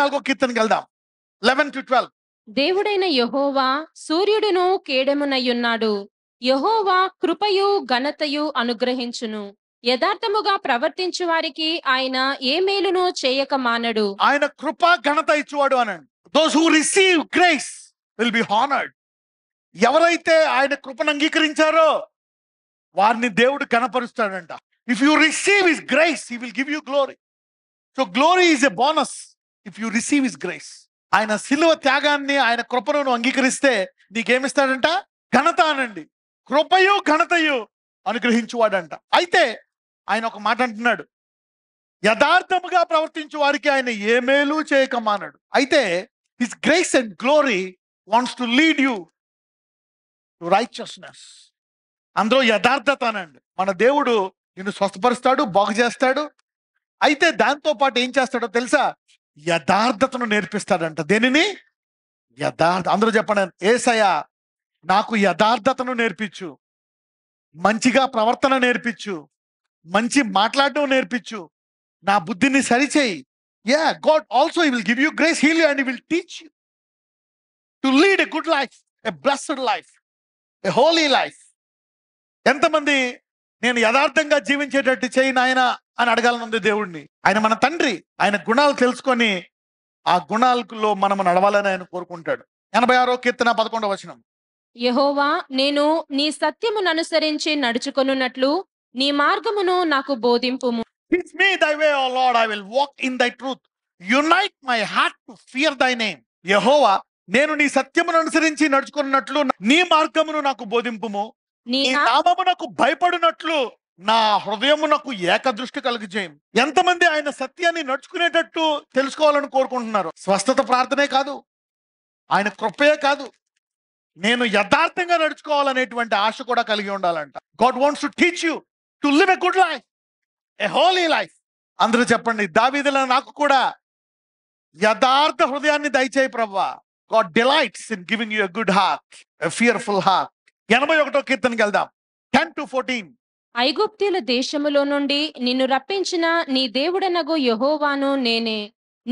నాలుగో వెళ్దాం eleven to twelve దేవుడైన యహోవా సూర్యుడును కేడెమునయ్యున్నాడు యహోవా కృపయు ఘనతయు అనుగ్రహించును యథార్థముగా ప్రవర్తించు వారికి ఆయన ఏ మేలును చేయక మానడు ఆయన కృప ఘనత ఇచ్చువాడు అనండి those who receive grace will be honoured ఎవరైతే ఆయన కృపను అంగీకరించారో వారిని దేవుడు కనపరుస్తాడంట if you receive his grace he will give you glory so glory is a bonus if you receive his grace ఆయన సిలువ త్యాగాన్ని ఆయన కృపను నువ్వు అంగీకరిస్తే నీకేమిస్తాడంట ఘనత అనండి కృపయు ఘనతయు అనుగ్రహించువాడంట అయితే ఆయన ఒక మాట అంటున్నాడు యథార్థముగా ప్రవర్తించే వారికి ఆయన ఏ మేలు చేయకమానాడు అయితే his grace and glory wants to lead you to righteousness అందులో యథార్థత అనండి మన దేవుడు నిన్ను స్వస్థపరుస్తాడు బాగు చేస్తాడు అయితే దాంతో పాటు ఏం చేస్తాడో తెలుసా యథార్థతను నేర్పిస్తాడంట దేనిని యథార్థ అందరూ చెప్పండి ఏసయ్యా నాకు యథార్థతను నేర్పించు మంచిగా ప్రవర్తన నేర్పించు మంచి మాట్లాడడం నేర్పించు నా బుద్ధిని సరిచేయి యా God also he will give you grace heal and will teach you to lead a good life a blessed life a holy life ఎంతమంది నేను యథార్థంగా జీవించేటట్టు చేయి నాయన అని అడగాలనుంది దేవుడిని ఆయన మన తండ్రి ఆయన గుణాలు తెలుసుకొని ఆ గుణాలలో మనం నడవాలని ఆయన కోరుకుంటాడు ఎనభై ఆరో కీర్తన పదకొండవ వచనం యహోవా నేను నీ సత్యమును అనుసరించి నడుచుకున్నట్లు నీ మార్గమును నాకు బోధింపు Teach me thy way, O దై I యహోవా నేను నీ సత్యమును అనుసరించి నడుచుకున్నట్లు నీ మార్గమును నాకు బోధింపుము నీ నామమునకు భయపడినట్లు నా హృదయమునకు ఏకదృష్టి కలిగజేయం ఎంతమంది ఆయన సత్యాన్ని నడుచుకునేటట్టు తెలుసుకోవాలని కోరుకుంటున్నారు స్వస్థత ప్రార్థనే కాదు ఆయన కృపయే కాదు నేను యథార్థంగా నడుచుకోవాలనేటువంటి ఆశ కూడా కలిగి ఉండాలంట God wants to teach you to live a good life a holy life అందరూ చెప్పండి దావీదుల నాకు కూడా యథార్థ హృదయాన్ని దయచేయి ప్రవ్వా God delights in giving you good heart fearful heart ఎనభై ఒకటో కీర్తనకి వెళ్దాం టెన్ టు ఫోర్టీన్ ఐగుప్తిల దేశములో నుండి నిన్ను రప్పించిన నీ దేవుడనగు యహోవాను నేనే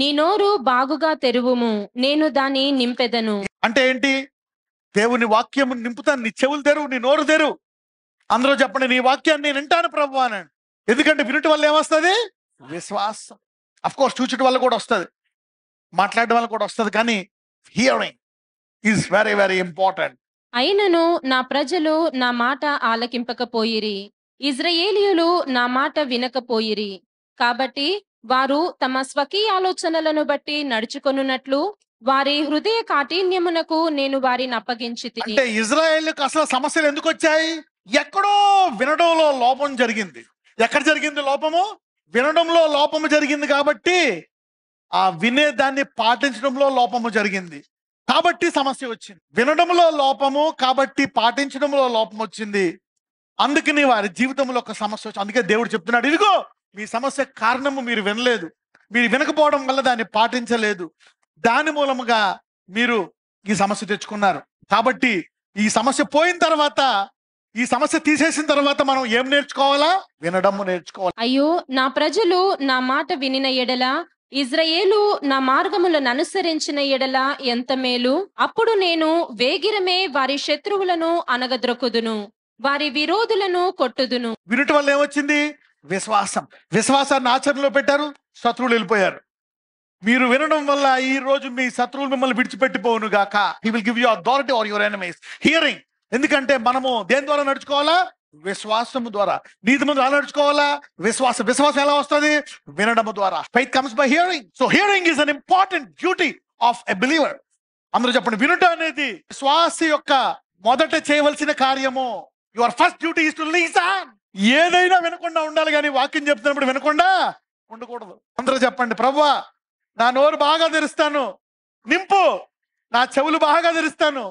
నీ నోరు బాగుగా తెరువుము నేను దాని నింపెదను అంటే ఏంటి దేవుని వాక్యం నింపుతాను నీ చెవులు తెరువు నీ నోరు తెరువు అందరూ చెప్పండి నీ వాక్యాన్ని నేను వింటాను ప్రభు అని ఎందుకంటే వినటం వల్ల ఏమొస్తుంది విశ్వాసం అఫ్ కోర్స్ చూచటం వల్ల కూడా వస్తుంది మాట్లాడడం వల్ల కూడా వస్తుంది కానీ hearing is very very important అయినను నా ప్రజలు నా మాట ఆలకింపకపోయిరి ఇజ్రయేలియులు నా మాట వినకపోయిరి కాబట్టి వారు తమ స్వకీయ ఆలోచనలను బట్టి నడుచుకొనున్నట్లు వారి హృదయ కాఠిన్యమునకు నేను వారిని అప్పగించి అంటే అసలు సమస్యలు ఎందుకు వచ్చాయి ఎక్కడో వినడంలో లోపం జరిగింది ఎక్కడ జరిగింది లోపము వినడంలో లోపము జరిగింది కాబట్టి ఆ వినే దాన్ని పాటించడంలో లోపము జరిగింది కాబట్టి సమస్య వచ్చింది వినడంలో లోపము కాబట్టి పాటించడంలో లోపం వచ్చింది అందుకని వారి జీవితంలో ఒక సమస్య వచ్చి అందుకే దేవుడు చెప్తున్నాడు ఇదిగో మీ సమస్య కారణము మీరు వినలేదు మీరు వినకపోవడం వల్ల దాన్ని పాటించలేదు దాని మూలముగా మీరు ఈ సమస్య తెచ్చుకున్నారు కాబట్టి ఈ సమస్య పోయిన తర్వాత ఈ సమస్య తీసేసిన తర్వాత మనం ఏం నేర్చుకోవాలా వినడము నేర్చుకోవాలి అయ్యో నా ప్రజలు నా మాట వినిన ఎడల ఇజ్రాయేలు నా మార్గములను అనుసరించిన ఎడల ఎంత మేలు అప్పుడు నేను వేగిరమే వారి శత్రువులను అనగద్రొకుదును వారి విరోధులను కొట్టుదును వినుట వల్ల ఏమొచ్చింది విశ్వాసం విశ్వాసాన్ని ఆచరణలో పెట్టారు శత్రువులు వెళ్ళిపోయారు మీరు వినడం వల్ల ఈ రోజు మీ శత్రువులు మిమ్మల్ని విడిచిపెట్టిపోవును గాక he will give you authority over your enemies hearing ఎందుకంటే మనము దేని ద్వారా నడుచుకోవాలా విశ్వాసము ద్వారా నీతి ముందు నడుచుకోవాలా విశ్వాసం విశ్వాసం ఎలా వస్తుంది వినడము ద్వారా faith comes by hearing so hearing is an important duty of a believer అందరూ చెప్పండి వినుట అనేది విశ్వాస యొక్క మొదట చేయవలసిన కార్యము your first duty is to listen ఏదైనా వినకుండా ఉండాలి కానీ వాక్యం చెప్తున్నప్పుడు వినకుండా ఉండకూడదు అందరూ చెప్పండి ప్రవ్వా నా నోరు బాగా తెరుస్తాను నింపు నా చెవులు బాగా తెరుస్తాను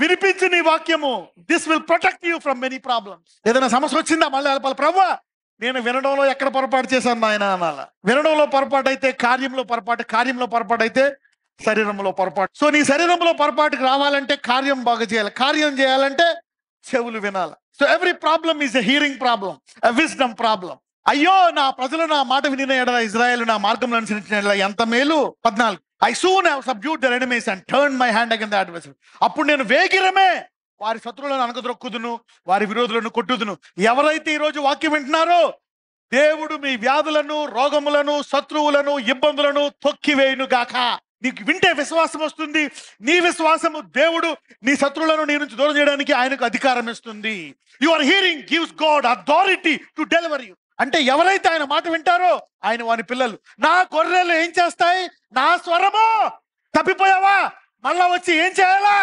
వినిపించు నీ వాక్యము this will protect you from many problems ఏదైనా సమస్య వచ్చిందా మళ్ళీ అలపాలి ప్రవ్వా నేను వినడంలో ఎక్కడ పొరపాటు చేశాను నాయన అనాల వినడంలో పొరపాటు అయితే కార్యంలో పొరపాటు కార్యంలో పొరపాటు అయితే శరీరంలో పొరపాటు సో నీ శరీరంలో పొరపాటుకు రావాలంటే కార్యం బాగా చేయాలి కార్యం చేయాలంటే చెవులు వినాలి so every problem is a hearing problem a wisdom problem అయ్యో నా ప్రజలు నా మాట వినిన ఎడల ఇజ్రాయెల్ నా మార్గంలో అనుసరించిన ఎంత మేలు పద్నాలుగు I soon subdued their enemies and turn my hand against the adversaries అప్పుడు నేను వేగిరమే వారి శత్రువులను అనగదొక్కుదును వారి విరోధులను కొట్టుదును ఎవరైతే ఈరోజు వాక్యం వింటున్నారో దేవుడు మీ వ్యాధులను రోగములను శత్రువులను ఇబ్బందులను తొక్కివేయునుగాక నీకు వింటే విశ్వాసం వస్తుంది నీ విశ్వాసము దేవుడు నీ శత్రువులను నీ నుంచి దూరం చేయడానికి ఆయనకు అధికారం ఇస్తుంది your hearing gives God authority to deliver you అంటే ఎవరైతే ఆయన మాట వింటారో ఆయన వాని పిల్లలు నా గొర్రెలు ఏం చేస్తాయి నా స్వరము తప్పిపోయావా మళ్ళా వచ్చి ఏం చేయాలా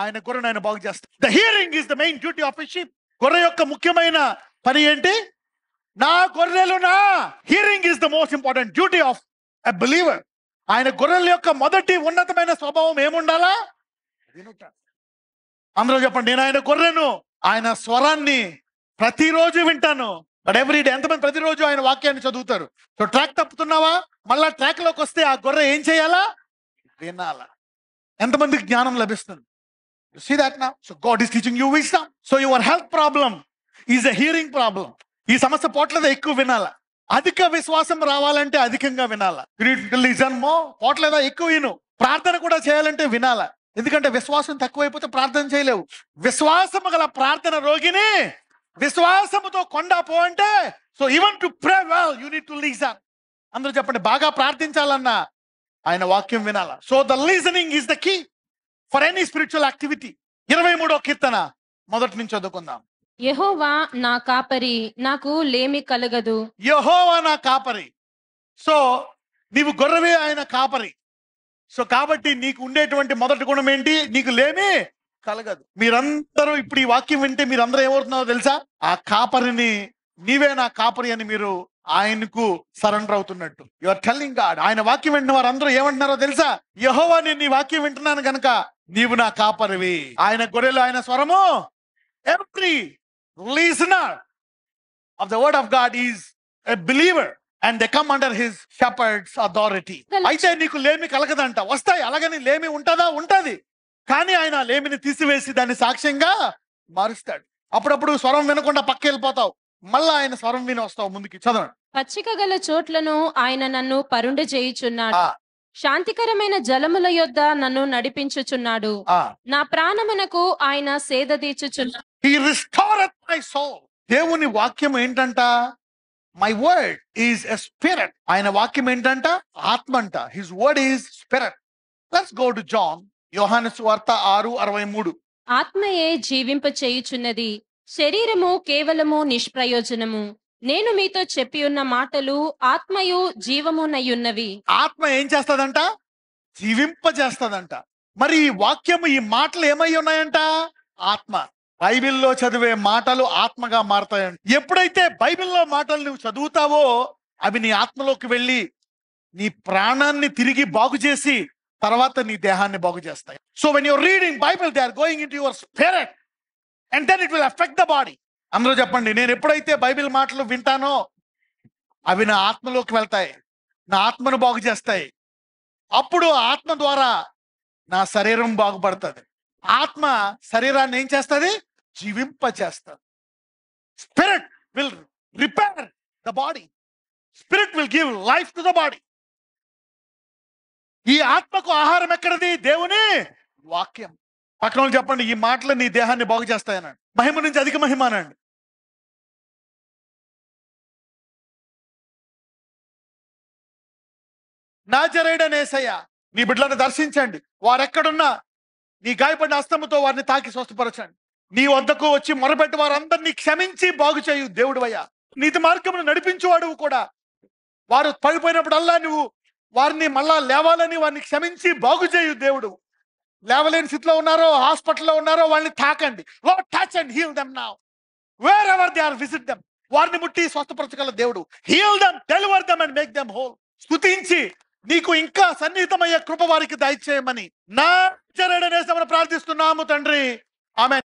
ఆయన గొర్రెను ఆయన బాగు చేస్తాయి the hearing is the main duty of sheep గొర్రె యొక్క ముఖ్యమైన పని ఏంటి నా గొర్రెలు నా hearing is the most important duty of a believer ఆయన గొర్రెల యొక్క మొదటి ఉన్నతమైన స్వభావం ఏముండాలా అందరూ చెప్పండి నేను ఆయన గొర్రెను ఆయన స్వరాన్ని ప్రతిరోజు వింటాను బట్ ఎవ్రీ డే ఎంతమంది ప్రతిరోజు ఆయన వాక్యాన్ని చదువుతారు సో ట్రాక్ తప్పుతున్నావా మళ్ళా ట్రాక్ లోకి వస్తే ఆ గొర్రె ఏం చేయాలా వినాలా ఎంతమందికి జ్ఞానం లభిస్తుంది యు సీ దాట్ నా so God is teaching you wisdom so your health problem is a hearing problem ఈ సమస్య పోట్లేదా ఎక్కువ వినాలా అధిక విశ్వాసం రావాలంటే అధికంగా వినాలా లిజన్ మో పోట్లేదా ఎక్కువ విను ప్రార్థన కూడా చేయాలంటే వినాలా ఎందుకంటే విశ్వాసం తక్కువైపోతే ప్రార్థన చేయలేవు విశ్వాసము గల ప్రార్థన రోగిని విశ్వాసముతో కొండా పో అంటే so even to pray well you need to listen అందరూ చెప్పండి బాగా ప్రార్థించాలన్నా ఆయన వాక్యం వినాల so the listening is the key for any spiritual activity ఇరవై మూడో కీర్తన మొదటి నుంచి చదువుకుందాం యహోవా నా కాపరి నాకు లేమి కలగదు యహోవా నా కాపరి సో నీవు గొర్రవే ఆయన కాపరి సో కాబట్టి నీకు ఉండేటువంటి మొదటి గుణం ఏంటి నీకు లేమి కలగదు మీరందరూ ఇప్పుడు ఈ వాక్యం వింటే మీరందరూ ఏమవుతున్నారో తెలుసా ఆ కాపరిని నీవే నా కాపరి అని మీరు ఆయనకు సరెండర్ అవుతున్నట్టు యువర్ టెల్లింగ్ గాడ్ ఆయన వాక్యం వింటున్న వారందరూ ఏమంటున్నారో తెలుసా యహోవా నేను నీ వాక్యం వింటున్నాను గనక నీవు నా కాపరివి ఆయన గొర్రెలు ఆయన స్వరము every listener of the word of God is a believer and they come under his shepherd's authority అయితే నీకు లేమి కలగదంట వస్తాయి అలాగని లేమి ఉంటదా ఉంటది కానీ ఆయన లేమిని తీసివేసి దాన్ని సాక్ష్యంగా మారుస్తాడు అప్పుడప్పుడు స్వరం వినకుండా పక్క వెళ్ళిపోతావు మళ్ళా ఆయన స్వరం విని వస్తావు ముందుకి చదవండి పచ్చిక గల చోట్లను ఆయన నన్ను పరుండ చేయుచున్నాడు శాంతికరమైన జలముల యొద్ నన్ను నడిపించుచున్నాడు నా ప్రాణమునకు ఆయన సేద తీర్చుచున్నాడు దేవుని వాక్యం ఏంటంట my word is a spirit ఆయన వాక్యం ఏంటంట ఆత్మ అంట his word is spirit let's go to John యోహాను వార్త ఆరు అరవై మూడు ఆత్మయే జీవింప చేయుచున్నది శరీరము కేవలము నిష్ప్రయోజనము నేను మీతో చెప్పి ఉన్న మాటలు ఆత్మయు జీవమునయ్యున్నవి ఆత్మ ఏం చేస్తదంట జీవింప చేస్తదంట మరి ఈ వాక్యము ఈ మాటలు ఏమై ఉన్నాయంట ఆత్మ బైబిల్లో చదివే మాటలు ఆత్మగా మారుతాయని ఎప్పుడైతే బైబిల్లో మాటలు నువ్వు చదువుతావో అవి నీ ఆత్మలోకి వెళ్ళి నీ ప్రాణాన్ని తిరిగి బాగు చేసి తర్వాత నీ దేహాన్ని బాగు చేస్తాయి so when your reading Bible they are going in your spirit and then it will affect the body అందరూ చెప్పండి నేను ఎప్పుడైతే బైబిల్ మాటలు వింటానో అవి నా ఆత్మలోకి వెళ్తాయి నా ఆత్మను బాగు చేస్తాయి అప్పుడు ఆత్మ ద్వారా నా శరీరం బాగుపడుతుంది ఆత్మ శరీరాన్ని ఏం చేస్తుంది జీవింపజేస్తాను spirit will repair the body spirit will give life to the body ఈ ఆత్మకు ఆహారం ఎక్కడది దేవుని వాక్యం పక్కన చెప్పండి ఈ మాటలు నీ దేహాన్ని బాగు చేస్తాయనండి మహిమ నుంచి అధిక మహిమ అనండి నేసయ్య నీ బిడ్డలను దర్శించండి వారెక్కడున్నా నీ గాయపడిన అస్తముతో వారిని తాకి స్వస్థపరచండి నీ వద్దకు వచ్చి మొరపెట్టి వారందరినీ క్షమించి బాగు చేయు అయ్యా నీతి మార్గమును నడిపించేవాడు కూడా వారు పడిపోయినప్పుడల్లా నువ్వు వారిని మళ్ళా లేవాలని వారిని క్షమించి బాగు చేయు దేవుడు లేవలేని స్థితిలో ఉన్నారో హాస్పిటల్లో ఉన్నారో వాళ్ళని తాకండి టచ్ అండ్ హీల్ దెమ్ నా wherever they are visit them వారిని ముట్టి స్వస్థపరచగల దేవుడు heal them deliver them and make them whole స్థుతించి నీకు ఇంకా సన్నిహితమయ్యే కృప వారికి దయచేయమని నా జరడనేసి ప్రార్థిస్తున్నాము తండ్రి ఆమె